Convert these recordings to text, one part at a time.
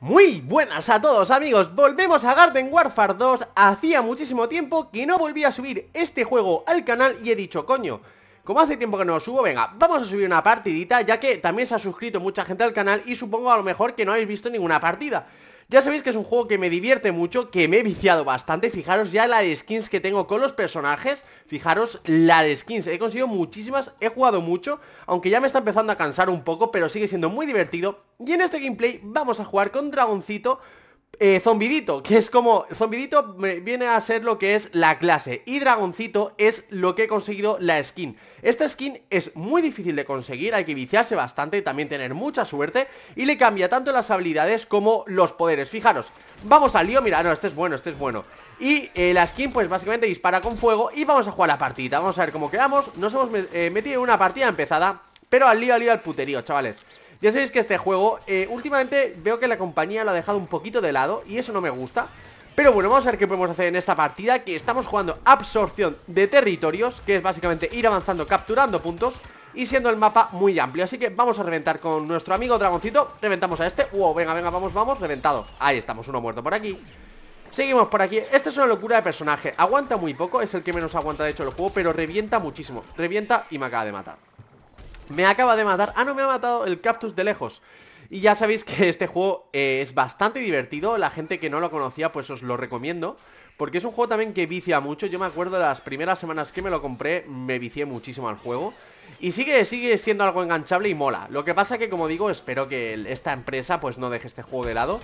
Muy buenas a todos amigos, volvemos a Garden Warfare 2 Hacía muchísimo tiempo que no volví a subir este juego al canal y he dicho, coño Como hace tiempo que no lo subo, venga, vamos a subir una partidita Ya que también se ha suscrito mucha gente al canal y supongo a lo mejor que no habéis visto ninguna partida ya sabéis que es un juego que me divierte mucho, que me he viciado bastante. Fijaros ya la de skins que tengo con los personajes. Fijaros la de skins. He conseguido muchísimas, he jugado mucho, aunque ya me está empezando a cansar un poco, pero sigue siendo muy divertido. Y en este gameplay vamos a jugar con Dragoncito eh, zombidito, que es como... Zombidito viene a ser lo que es la clase Y Dragoncito es lo que he conseguido la skin Esta skin es muy difícil de conseguir Hay que viciarse bastante, y también tener mucha suerte Y le cambia tanto las habilidades como los poderes Fijaros, vamos al lío, mira, no, este es bueno, este es bueno y eh, la skin pues básicamente dispara con fuego Y vamos a jugar la partida, vamos a ver cómo quedamos Nos hemos eh, metido en una partida empezada Pero al lío, al lío, al puterío, chavales ya sabéis que este juego, eh, últimamente veo que la compañía lo ha dejado un poquito de lado y eso no me gusta. Pero bueno, vamos a ver qué podemos hacer en esta partida Que estamos jugando absorción de territorios Que es básicamente ir avanzando capturando puntos Y siendo el mapa muy amplio Así que vamos a reventar con nuestro amigo dragoncito Reventamos a este, wow, venga, venga, vamos, vamos Reventado, ahí estamos, uno muerto por aquí Seguimos por aquí, esta es una locura de personaje Aguanta muy poco, es el que menos aguanta de hecho el juego Pero revienta muchísimo, revienta y me acaba de matar me acaba de matar. Ah, no, me ha matado el cactus de lejos. Y ya sabéis que este juego eh, es bastante divertido. La gente que no lo conocía, pues os lo recomiendo. Porque es un juego también que vicia mucho. Yo me acuerdo de las primeras semanas que me lo compré, me vicié muchísimo al juego. Y sigue, sigue siendo algo enganchable y mola. Lo que pasa que, como digo, espero que esta empresa pues no deje este juego de lado.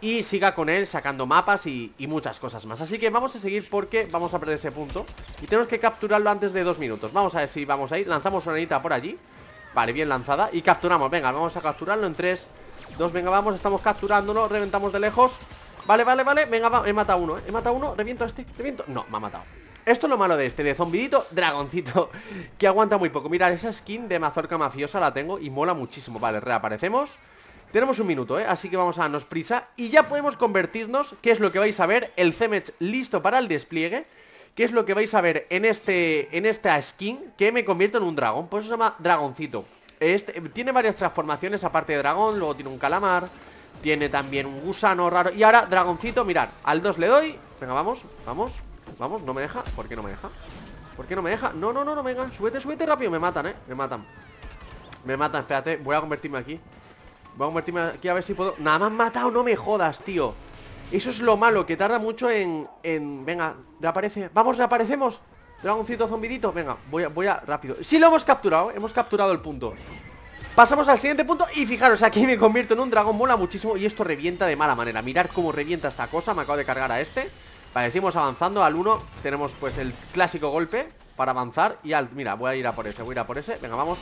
Y siga con él sacando mapas y, muchas cosas más Así que vamos a seguir porque vamos a perder ese punto Y tenemos que capturarlo antes de dos minutos Vamos a ver si vamos a ir Lanzamos una anita por allí Vale, bien lanzada Y capturamos, venga, vamos a capturarlo en 3 2, venga, vamos, estamos capturándolo Reventamos de lejos Vale, vale, vale, venga, me he matado uno, ¿eh? he matado uno Reviento a este, reviento, no, me ha matado esto es lo malo de este, de zombidito, dragoncito Que aguanta muy poco, mirad, esa skin de mazorca mafiosa la tengo y mola muchísimo Vale, reaparecemos tenemos un minuto, ¿eh? Así que vamos a darnos prisa Y ya podemos convertirnos, que es lo que vais a ver El CEMEX listo para el despliegue ¿Qué es lo que vais a ver en, este, en esta skin? Que me convierto en un dragón, por pues eso se llama dragoncito este, Tiene varias transformaciones aparte de dragón, luego tiene un calamar Tiene también un gusano raro Y ahora dragoncito, mirad, al 2 le doy Venga, vamos, vamos, vamos, no me deja ¿Por qué no me deja? ¿Por qué no me deja? No, no, no, no, venga, súbete, súbete rápido Me matan, eh, me matan Me matan, espérate, voy a convertirme aquí Voy a convertirme aquí a ver si puedo Nada, más matado, no me jodas, tío eso es lo malo, que tarda mucho en... Venga, reaparece. ¡Vamos, reaparecemos! Dragoncito zombidito. Venga, voy a, voy a... Rápido. Sí lo hemos capturado, hemos capturado el punto. Pasamos al siguiente punto y fijaros, aquí me convierto en un dragón, mola muchísimo y esto revienta de mala manera. Mirad cómo revienta esta cosa, me acabo de cargar a este. Vale, seguimos avanzando, al 1 tenemos pues el clásico golpe para avanzar y al... Mira, voy a ir a por ese, voy a ir a por ese, venga, vamos.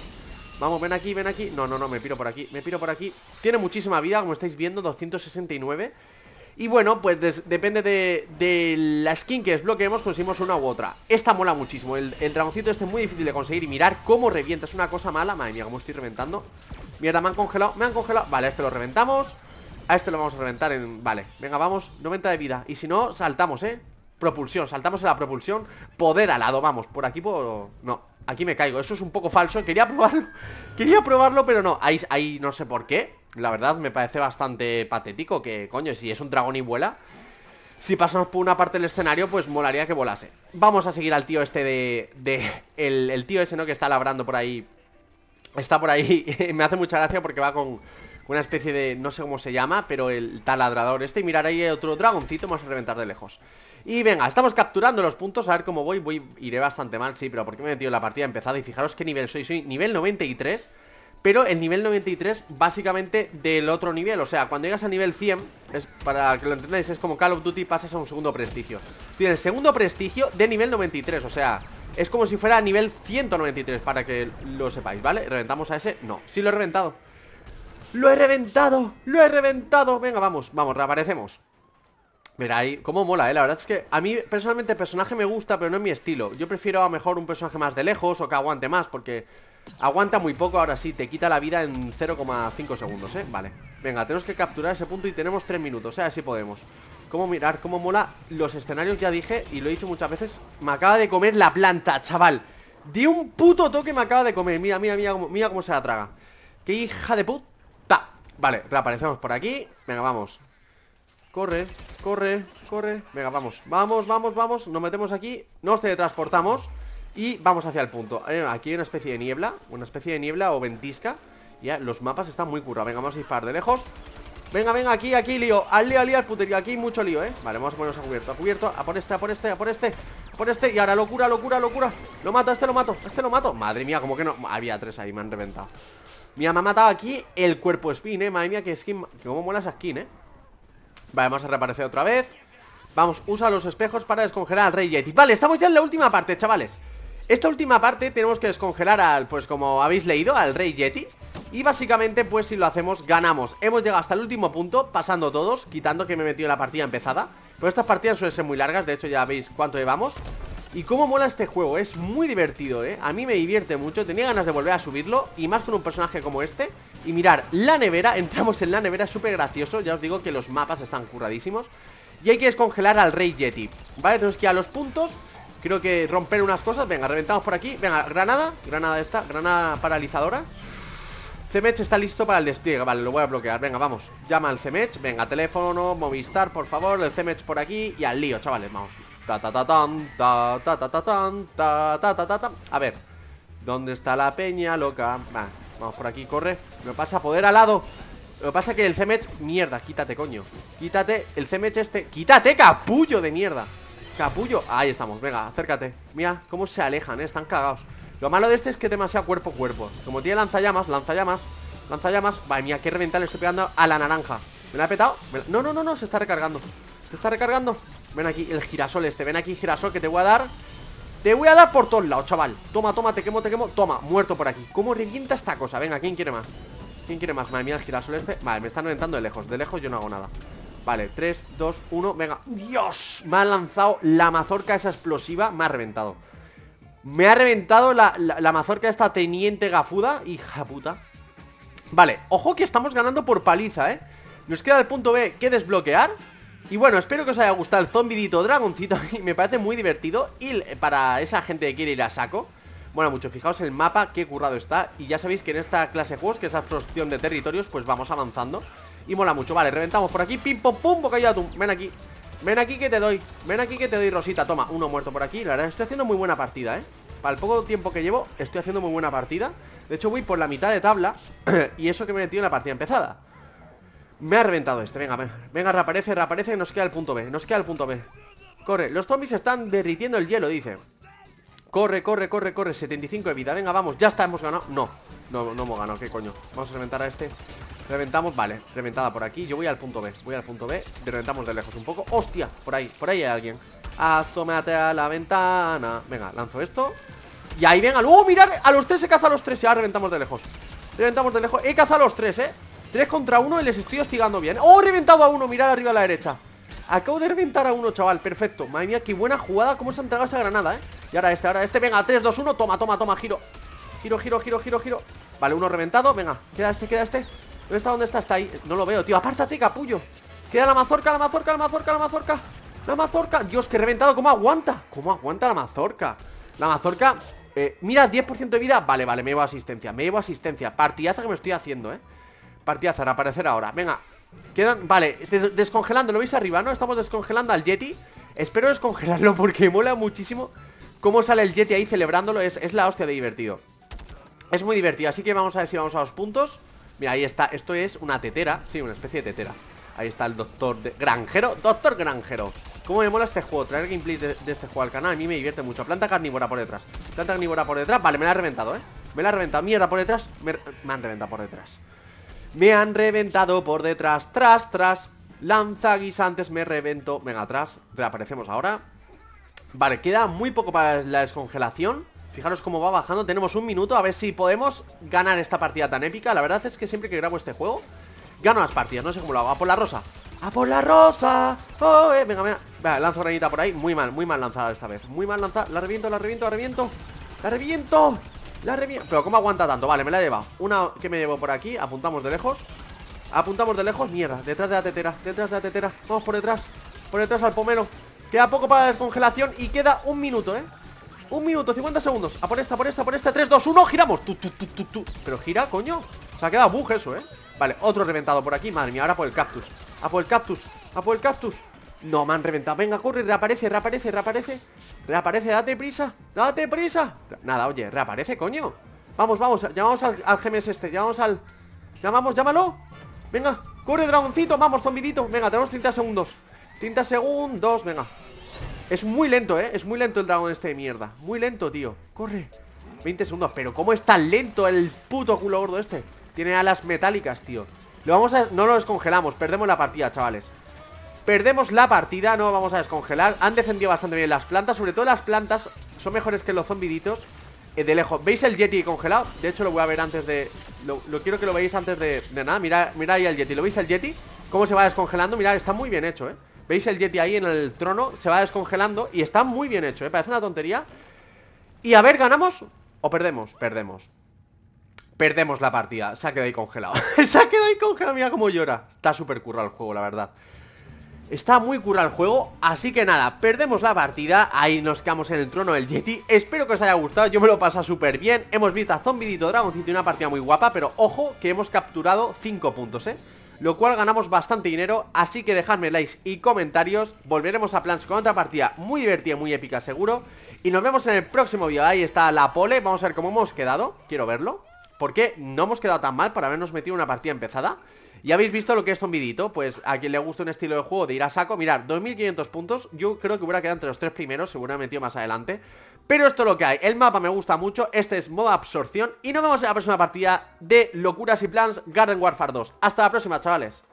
Vamos, ven aquí, ven aquí. No, no, no, me piro por aquí, me piro por aquí. Tiene muchísima vida, como estáis viendo, 269. Y bueno, pues depende de, la skin que desbloqueemos Conseguimos una u otra Esta mola muchísimo, el, el este es muy difícil de conseguir Y mirar cómo revienta, es una cosa mala Madre mía, cómo estoy reventando Mierda, me han congelado, me han congelado Vale, a este lo reventamos A este lo vamos a reventar en... Vale, venga, vamos, 90 de vida Y si no, saltamos, ¿eh? Propulsión, saltamos a la propulsión Poder alado, vamos, por aquí por No, aquí me caigo, eso es un poco falso Quería probarlo, quería probarlo, pero no Ahí, ahí no sé por qué la verdad me parece bastante patético que, coño, si es un dragón y vuela Si pasamos por una parte del escenario, pues molaría que volase Vamos a seguir al tío este de... de el, tío ese, ¿no? Que está labrando por ahí Está por ahí, me hace mucha gracia porque va con una especie de, no sé cómo se llama, pero el taladrador este. Y mirar ahí otro dragoncito, vamos a reventar de lejos. Y venga, estamos capturando los puntos, a ver cómo voy. voy Iré bastante mal, sí, pero ¿por qué me he metido en la partida empezada. Y fijaros qué nivel soy, soy nivel 93. Pero el nivel 93 básicamente del otro nivel O sea, cuando llegas a nivel 100 es, Para que lo entendáis, es como Call of Duty pasas a un segundo prestigio tiene el segundo prestigio de nivel 93 O sea, es como si fuera a nivel 193 Para que lo sepáis, ¿vale? ¿Reventamos a ese? No, sí lo he reventado ¡Lo he reventado! ¡Lo he reventado! Venga, vamos, vamos, reaparecemos Mira, ahí, cómo mola, eh La verdad es que a mí personalmente el personaje me gusta Pero no es mi estilo Yo prefiero a mejor un personaje más de lejos O que aguante más Porque Aguanta muy poco, ahora sí, te quita la vida en 0,5 segundos, ¿eh? Vale Venga, tenemos que capturar ese punto y tenemos 3 minutos, ¿eh? Así podemos Cómo mirar, cómo mola los escenarios, ya dije Y lo he dicho muchas veces Me acaba de comer la planta, chaval De un puto toque me acaba de comer Mira, mira, mira, mira cómo se la traga Qué hija de puta Vale, reaparecemos por aquí Venga, vamos Corre, corre, corre Venga, vamos, vamos, vamos, vamos Nos metemos aquí Nos teletransportamos y vamos hacia el punto eh, Aquí hay una especie de niebla Una especie de niebla o ventisca Ya, los mapas están muy currados Venga, vamos a disparar de lejos Venga, venga, aquí, aquí, lío Al lío, al lío, al puterío Aquí mucho lío, eh Vale, vamos a ponernos a cubierto A cubierto, a por este, a por este, a por este a Por este Y ahora locura, locura, locura Lo mato, este lo mato, este lo mato Madre mía, como que no Había tres ahí, me han reventado Mira, me ha matado aquí el cuerpo spin, eh Madre mía, qué skin que Cómo mola esa skin, eh Vale, vamos a reaparecer otra vez Vamos, usa los espejos para descongelar al Rey Yeti Vale, estamos ya en la última parte, chavales esta última parte tenemos que descongelar al, pues como habéis leído, al Rey Yeti y básicamente, pues si lo hacemos, ganamos Hemos llegado hasta el último punto, pasando todos Quitando que me he metido la partida empezada Pero estas partidas suelen ser muy largas, de hecho ya veis cuánto llevamos Y cómo mola este juego, es muy divertido, ¿eh? A mí me divierte mucho, tenía ganas de volver a subirlo Y más con un personaje como este Y mirar, la nevera, entramos en la nevera, súper gracioso Ya os digo que los mapas están curradísimos Y hay que descongelar al Rey Yeti Vale, tenemos que a los puntos Creo que romper unas cosas Venga, reventamos por aquí Venga, granada Granada esta Granada paralizadora Cemech está listo para el despliegue Vale, lo voy a bloquear Venga, vamos Llama al Cemech Venga, teléfono Movistar, por favor El Cemech por aquí Y al lío, chavales Vamos ta ta ta ta ta ta ta ta ta ta ta ta A ver ¿Dónde está la peña, loca? Vale, vamos por aquí, corre Me pasa poder al lado Lo pasa que el Cemech Mierda, quítate, coño Quítate El Cemech este Quítate, capullo de mierda Capullo, ahí estamos, venga, acércate Mira cómo se alejan, eh, están cagados Lo malo de este es que es demasiado cuerpo a cuerpo Como tiene lanzallamas, lanzallamas Lanzallamas, vaya mía, qué reventar le estoy pegando a la naranja ¿Me la he petado? No, no, no, no, se está recargando Se está recargando Ven aquí, el girasol este, ven aquí girasol que te voy a dar Te voy a dar por todos lados, chaval Toma, toma, te quemo, te quemo, toma, muerto por aquí ¿Cómo revienta esta cosa? Venga, ¿quién quiere más? ¿Quién quiere más? Madre mía, el girasol este Vale, me están reventando de lejos, de lejos yo no hago nada Vale, 3, 2, 1, venga ¡Dios! Me ha lanzado la mazorca esa explosiva Me ha reventado Me ha reventado la, mazorca esta teniente gafuda Hija puta Vale, ojo que estamos ganando por paliza, ¿eh? Nos queda el punto B que desbloquear y bueno, espero que os haya gustado el zombidito dragoncito Y me parece muy divertido Y para esa gente que quiere ir a saco Bueno, mucho, fijaos el mapa, qué currado está Y ya sabéis que en esta clase de juegos, que es absorción de territorios Pues vamos avanzando y mola mucho Vale, reventamos por aquí, pim, pom, pum, bocadillo Ven aquí, ven aquí que te doy Ven aquí que te doy, Rosita, toma, uno muerto por aquí La verdad, estoy haciendo muy buena partida, eh Para el poco tiempo que llevo, estoy haciendo muy buena partida De hecho, voy por la mitad de tabla Y eso que me he metido en la partida empezada Me ha reventado este, venga, venga Venga, reaparece, reaparece, nos queda el punto B Nos queda el punto B Corre, los zombies están derritiendo el hielo, dice Corre, corre, corre, corre 75 de vida, venga, vamos, ya está, hemos ganado No, no, no hemos ganado, qué coño Vamos a reventar a este Reventamos, vale, reventada por aquí Yo voy al punto B, voy al punto B Reventamos de lejos un poco, hostia, por ahí, por ahí hay alguien Asómate a la ventana Venga, lanzo esto Y ahí venga, oh, mirad! A los tres se caza a los tres Ya ahora reventamos de lejos Reventamos de lejos, he cazado a los tres, eh Tres contra uno y les estoy hostigando bien ¡Oh, he reventado a uno! Mirad arriba a la derecha Acabo de reventar a uno, chaval, perfecto Madre mía, qué buena jugada, cómo se ha entregado esa granada, eh Y ahora este, ahora este, venga, 3, 2, 1 Toma, toma, toma, giro Giro, giro, giro, giro, giro Vale, uno reventado, venga Queda este, queda este ¿Dónde está? ¿Dónde está? Está ahí. No lo veo, tío. Apártate, capullo. Queda la mazorca, la mazorca, la mazorca, la mazorca. La mazorca. Dios, que reventado. ¿Cómo aguanta? ¿Cómo aguanta la mazorca? La mazorca. Eh, mira, 10% de vida. Vale, vale, me llevo asistencia. Me llevo asistencia. Partidaza que me estoy haciendo, eh. Partidaza, al aparecer ahora. Venga. Quedan. Vale, descongelando. ¿Lo veis arriba, no? Estamos descongelando al Yeti. Espero descongelarlo porque mola muchísimo cómo sale el Yeti ahí celebrándolo. Es, es la hostia de divertido. Es muy divertido. Así que vamos a ver si vamos a los puntos. Mira, ahí está, esto es una tetera Sí, una especie de tetera Ahí está el doctor de... granjero Doctor granjero Cómo me mola este juego, traer gameplay de, este juego al canal A mí me divierte mucho, planta carnívora por detrás Planta carnívora por detrás, vale, me la ha reventado, eh Me la ha reventado, mierda, por detrás me, me han reventado por detrás Me han reventado por detrás, tras, tras Lanza guisantes, me revento Venga, atrás, reaparecemos ahora Vale, queda muy poco para la descongelación Fijaros cómo va bajando, tenemos un minuto A ver si podemos ganar esta partida tan épica La verdad es que siempre que grabo este juego Gano las partidas, no sé cómo lo hago, a por la rosa ¡A por la rosa! ¡Oh, Venga, venga lanzo granita por ahí, muy mal, muy mal lanzada esta vez Muy mal lanzada, la reviento, la reviento, la reviento La reviento, la reviento Pero cómo aguanta tanto, vale, me la lleva Una que me llevo por aquí, apuntamos de lejos Apuntamos de lejos, mierda, detrás de la tetera Detrás de la tetera, vamos por detrás Por detrás al pomelo Queda poco para la descongelación y queda un minuto, eh un minuto, 50 segundos. A por esta, por esta, por esta. 3, 2, 1, giramos. Pero gira, coño. Se ha quedado bug eso, ¿eh? Vale, otro reventado por aquí. Madre mía, ahora por el cactus. A por el cactus. A por el cactus. No, me han reventado. Venga, corre, reaparece, reaparece, reaparece. Reaparece, date prisa. Date prisa. Nada, oye, reaparece, coño. Vamos, vamos. Llamamos al, gemes este. Llamamos al... Llamamos, llámalo. Venga, corre, dragoncito. Vamos, zombidito. Venga, tenemos 30 segundos. 30 segundos. Venga. Es muy lento, ¿eh? Es muy lento el dragón este de mierda Muy lento, tío Corre 20 segundos Pero ¿cómo es tan lento el puto culo gordo este? Tiene alas metálicas, tío Lo vamos a... No lo descongelamos Perdemos la partida, chavales Perdemos la partida No vamos a descongelar Han descendido bastante bien las plantas Sobre todo las plantas Son mejores que los zombiditos eh, De lejos ¿Veis el Yeti congelado? De hecho lo voy a ver antes de... Lo, quiero que lo veáis antes de... De nada Mira, mira ahí el Yeti ¿Lo veis el Yeti? Cómo se va descongelando Mira, está muy bien hecho, ¿eh? ¿Veis el Yeti ahí en el trono? Se va descongelando y está muy bien hecho, ¿eh? Parece una tontería Y a ver, ¿ganamos o perdemos? Perdemos Perdemos la partida, se ha quedado ahí congelado Se ha quedado ahí congelado, mira cómo llora Está súper curra el juego, la verdad Está muy curra el juego, así que nada Perdemos la partida, ahí nos quedamos en el trono del Yeti Espero que os haya gustado, yo me lo paso súper bien Hemos visto a Zombidito Dragoncito y una partida muy guapa Pero ojo que hemos capturado 5 puntos, eh lo cual ganamos bastante dinero, así que dejadme likes y comentarios, volveremos a Plans con otra partida muy divertida, muy épica seguro, y nos vemos en el próximo vídeo, ahí está la pole, vamos a ver cómo hemos quedado, quiero verlo. Porque no hemos quedado tan mal para habernos metido una partida empezada Ya habéis visto lo que es zombidito Pues a quien le gusta un estilo de juego de ir a saco Mirad, 2500 puntos Yo creo que hubiera quedado entre los tres primeros Seguramente más adelante Pero esto es lo que hay El mapa me gusta mucho Este es modo absorción Y nos vemos en la próxima partida de Locuras y Plans Garden Warfare 2 Hasta la próxima, chavales